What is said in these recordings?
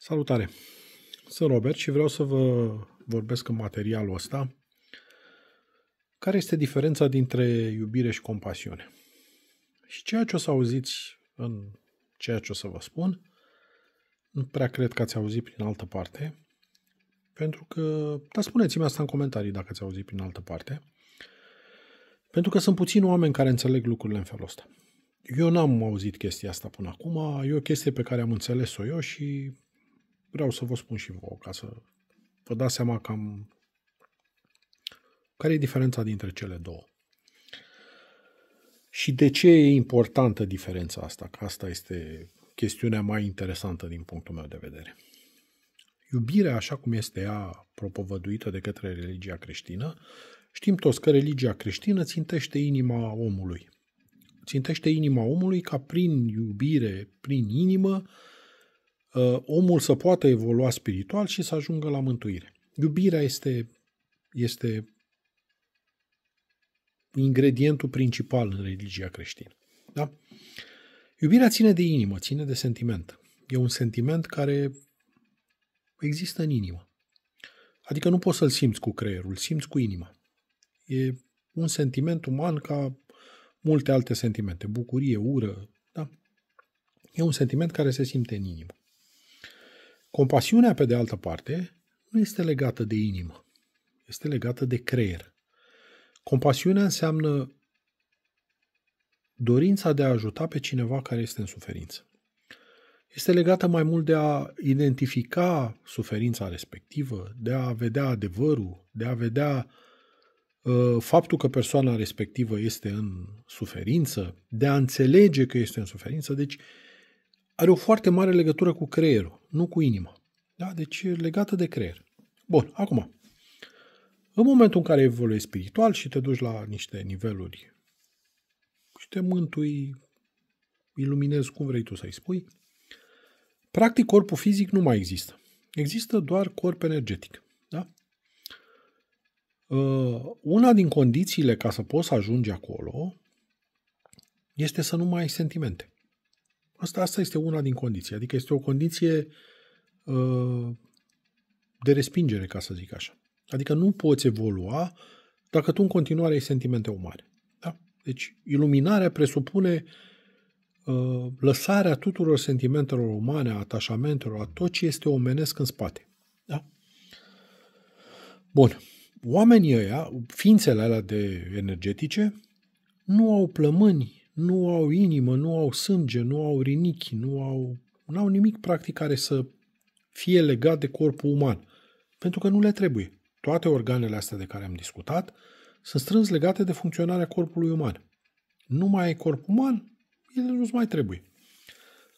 Salutare! Sunt Robert și vreau să vă vorbesc în materialul ăsta care este diferența dintre iubire și compasiune. Și ceea ce o să auziți în ceea ce o să vă spun, nu prea cred că ați auzit prin altă parte, pentru că, dar spuneți-mi asta în comentarii dacă ați auzit prin altă parte, pentru că sunt puțini oameni care înțeleg lucrurile în felul ăsta. Eu n-am auzit chestia asta până acum, e o chestie pe care am înțeles-o eu și vreau să vă spun și vouă, ca să vă dați seama cam care e diferența dintre cele două. Și de ce e importantă diferența asta? Că asta este chestiunea mai interesantă din punctul meu de vedere. Iubirea, așa cum este ea propovăduită de către religia creștină, știm toți că religia creștină țintește inima omului. Țintește inima omului ca prin iubire, prin inimă, Uh, omul să poată evolua spiritual și să ajungă la mântuire. Iubirea este, este ingredientul principal în religia creștină. Da? Iubirea ține de inimă, ține de sentiment. E un sentiment care există în inimă. Adică nu poți să-l simți cu creierul, simți cu inima. E un sentiment uman ca multe alte sentimente, bucurie, ură, da? E un sentiment care se simte în inimă. Compasiunea, pe de altă parte, nu este legată de inimă, este legată de creier. Compasiunea înseamnă dorința de a ajuta pe cineva care este în suferință. Este legată mai mult de a identifica suferința respectivă, de a vedea adevărul, de a vedea ă, faptul că persoana respectivă este în suferință, de a înțelege că este în suferință. Deci, are o foarte mare legătură cu creierul, nu cu inima. Da? Deci e legată de creier. Bun, acum, în momentul în care evoluezi spiritual și te duci la niște niveluri și te mântui, iluminezi cum vrei tu să-i spui, practic corpul fizic nu mai există. Există doar corp energetic. Da? Uh, una din condițiile ca să poți ajunge acolo este să nu mai ai sentimente. Asta, asta este una din condiții. Adică este o condiție uh, de respingere, ca să zic așa. Adică nu poți evolua dacă tu în continuare ai sentimente umane. Da? Deci iluminarea presupune uh, lăsarea tuturor sentimentelor umane, a atașamentelor, a tot ce este omenesc în spate. Da? Bun. Oamenii ăia, ființele alea de energetice, nu au plămâni nu au inimă, nu au sânge, nu au rinichi, nu au, nu au nimic practic care să fie legat de corpul uman, pentru că nu le trebuie. Toate organele astea de care am discutat sunt strâns legate de funcționarea corpului uman. Nu mai e corp uman, ele nu mai trebuie.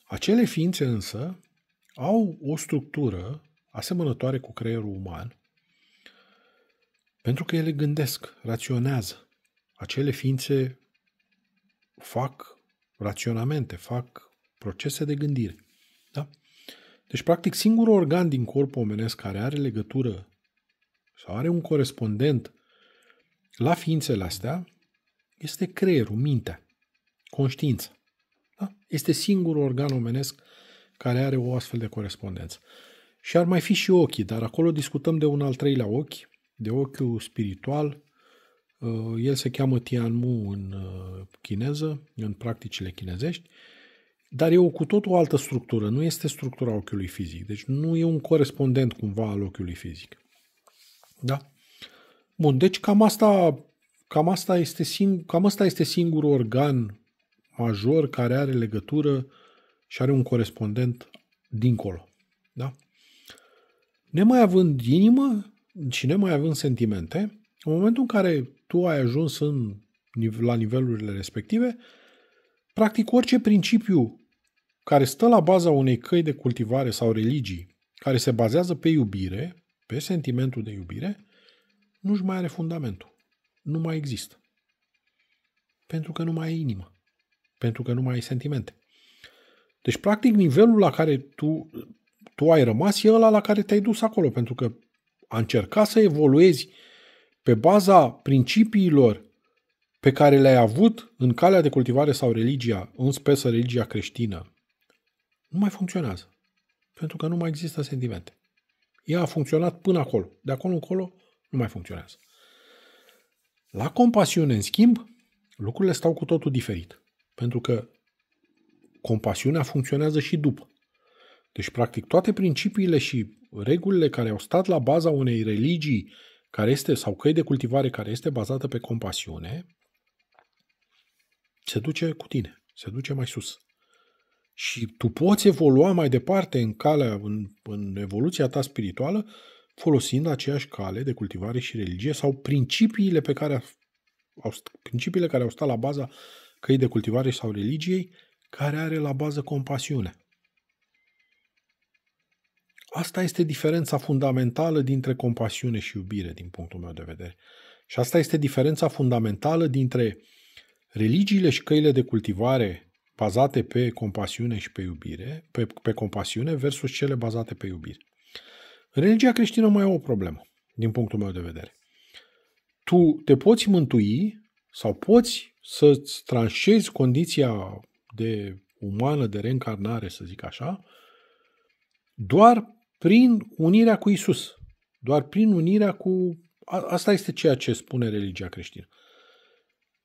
Acele ființe însă au o structură asemănătoare cu creierul uman, pentru că ele gândesc, raționează. Acele ființe fac raționamente, fac procese de gândire. Da? Deci, practic, singurul organ din corpul omenesc care are legătură sau are un corespondent la ființele astea este creierul, mintea, conștiința. Da? Este singurul organ omenesc care are o astfel de corespondență. Și ar mai fi și ochii, dar acolo discutăm de un al treilea ochi, de ochiul spiritual, Uh, el se cheamă Tianmu în uh, chineză, în practicile chinezești, dar e o cu o altă structură, nu este structura ochiului fizic, deci nu e un corespondent cumva al ochiului fizic. Da? Bun, deci cam asta, cam asta, este, sing- cam asta este singurul organ major care are legătură și are un corespondent dincolo. Da? Nemai având inimă și nemai având sentimente, în momentul în care tu ai ajuns în, la nivelurile respective, practic orice principiu care stă la baza unei căi de cultivare sau religii, care se bazează pe iubire, pe sentimentul de iubire, nu-și mai are fundamentul. Nu mai există. Pentru că nu mai ai inimă. Pentru că nu mai ai sentimente. Deci, practic, nivelul la care tu, tu ai rămas e ăla la care te-ai dus acolo, pentru că a încercat să evoluezi pe baza principiilor pe care le-ai avut în calea de cultivare sau religia, în spesă religia creștină, nu mai funcționează. Pentru că nu mai există sentimente. Ea a funcționat până acolo. De acolo încolo nu mai funcționează. La compasiune, în schimb, lucrurile stau cu totul diferit. Pentru că compasiunea funcționează și după. Deci, practic, toate principiile și regulile care au stat la baza unei religii care este, sau căi de cultivare care este bazată pe compasiune, se duce cu tine, se duce mai sus. Și tu poți evolua mai departe în calea, în, în evoluția ta spirituală, folosind aceeași cale de cultivare și religie sau principiile pe care au, principiile care au stat la baza căi de cultivare sau religiei, care are la bază compasiune. Asta este diferența fundamentală dintre compasiune și iubire, din punctul meu de vedere. Și asta este diferența fundamentală dintre religiile și căile de cultivare bazate pe compasiune și pe iubire, pe, pe compasiune versus cele bazate pe iubire. Religia creștină mai e o problemă, din punctul meu de vedere. Tu te poți mântui sau poți să-ți tranșezi condiția de umană, de reîncarnare, să zic așa, doar prin unirea cu Isus. Doar prin unirea cu... Asta este ceea ce spune religia creștină.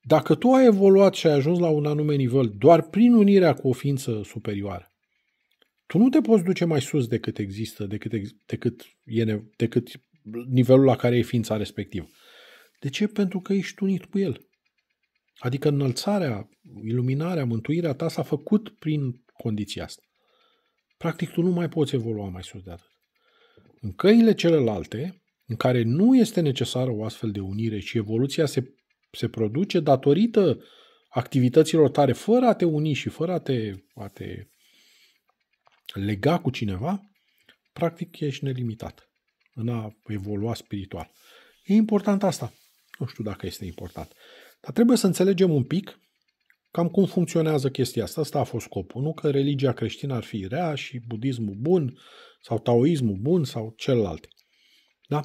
Dacă tu ai evoluat și ai ajuns la un anume nivel doar prin unirea cu o ființă superioară, tu nu te poți duce mai sus decât există, decât, decât, e, decât nivelul la care e ființa respectivă. De ce? Pentru că ești unit cu el. Adică înălțarea, iluminarea, mântuirea ta s-a făcut prin condiția asta. Practic, tu nu mai poți evolua mai sus de atât. În căile celelalte, în care nu este necesară o astfel de unire și evoluția se, se produce datorită activităților tare, fără a te uni și fără a te, a te lega cu cineva, practic ești nelimitat în a evolua spiritual. E important asta. Nu știu dacă este important. Dar trebuie să înțelegem un pic Cam cum funcționează chestia asta? Asta a fost scopul, nu că religia creștină ar fi rea și budismul bun sau taoismul bun sau celălalt. Da?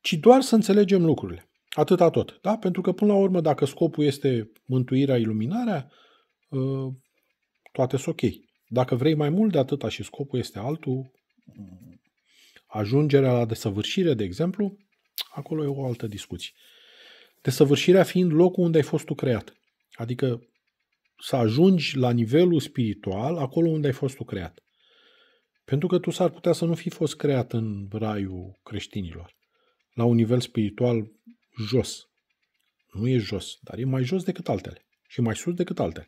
Ci doar să înțelegem lucrurile. Atâta tot. Da? Pentru că până la urmă, dacă scopul este mântuirea, iluminarea, ă, toate sunt ok. Dacă vrei mai mult de atâta și scopul este altul, ajungerea la desăvârșire, de exemplu, acolo e o altă discuție. Desăvârșirea fiind locul unde ai fost tu creat. Adică să ajungi la nivelul spiritual, acolo unde ai fost tu creat. Pentru că tu s-ar putea să nu fi fost creat în raiul creștinilor, la un nivel spiritual jos. Nu e jos, dar e mai jos decât altele și mai sus decât altele.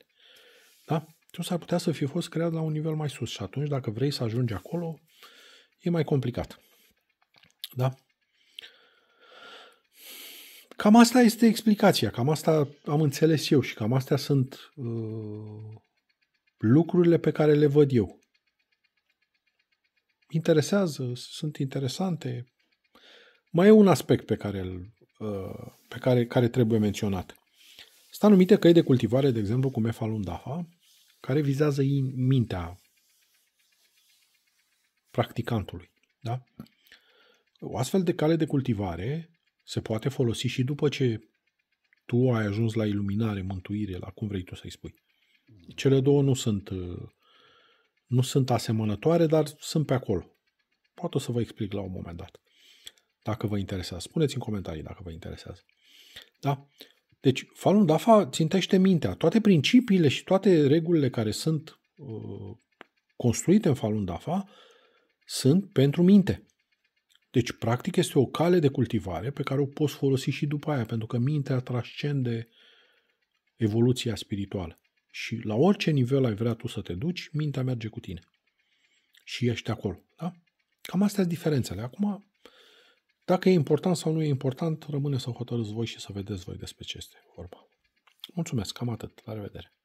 Da? Tu s-ar putea să fi fost creat la un nivel mai sus și atunci dacă vrei să ajungi acolo, e mai complicat. Da? Cam asta este explicația, cam asta am înțeles eu și cam astea sunt uh, lucrurile pe care le văd eu. Interesează, sunt interesante. Mai e un aspect pe care, uh, pe care, care trebuie menționat. Sunt anumite căi de cultivare, de exemplu, cu mefalundafa, care vizează mintea practicantului. Da? O astfel de cale de cultivare se poate folosi și după ce tu ai ajuns la iluminare, mântuire, la cum vrei tu să-i spui. Cele două nu sunt, uh, nu sunt asemănătoare, dar sunt pe acolo. Poate o să vă explic la un moment dat, dacă vă interesează. Spuneți în comentarii dacă vă interesează. Da? Deci, Falun Dafa țintește mintea. Toate principiile și toate regulile care sunt uh, construite în Falun Dafa sunt pentru minte. Deci, practic, este o cale de cultivare pe care o poți folosi și după aia, pentru că mintea transcende evoluția spirituală. Și la orice nivel ai vrea tu să te duci, mintea merge cu tine. Și ești acolo. Da? Cam astea sunt diferențele. Acum, dacă e important sau nu e important, rămâne să hotărâți voi și să vedeți voi despre ce este vorba. Mulțumesc, cam atât. La revedere!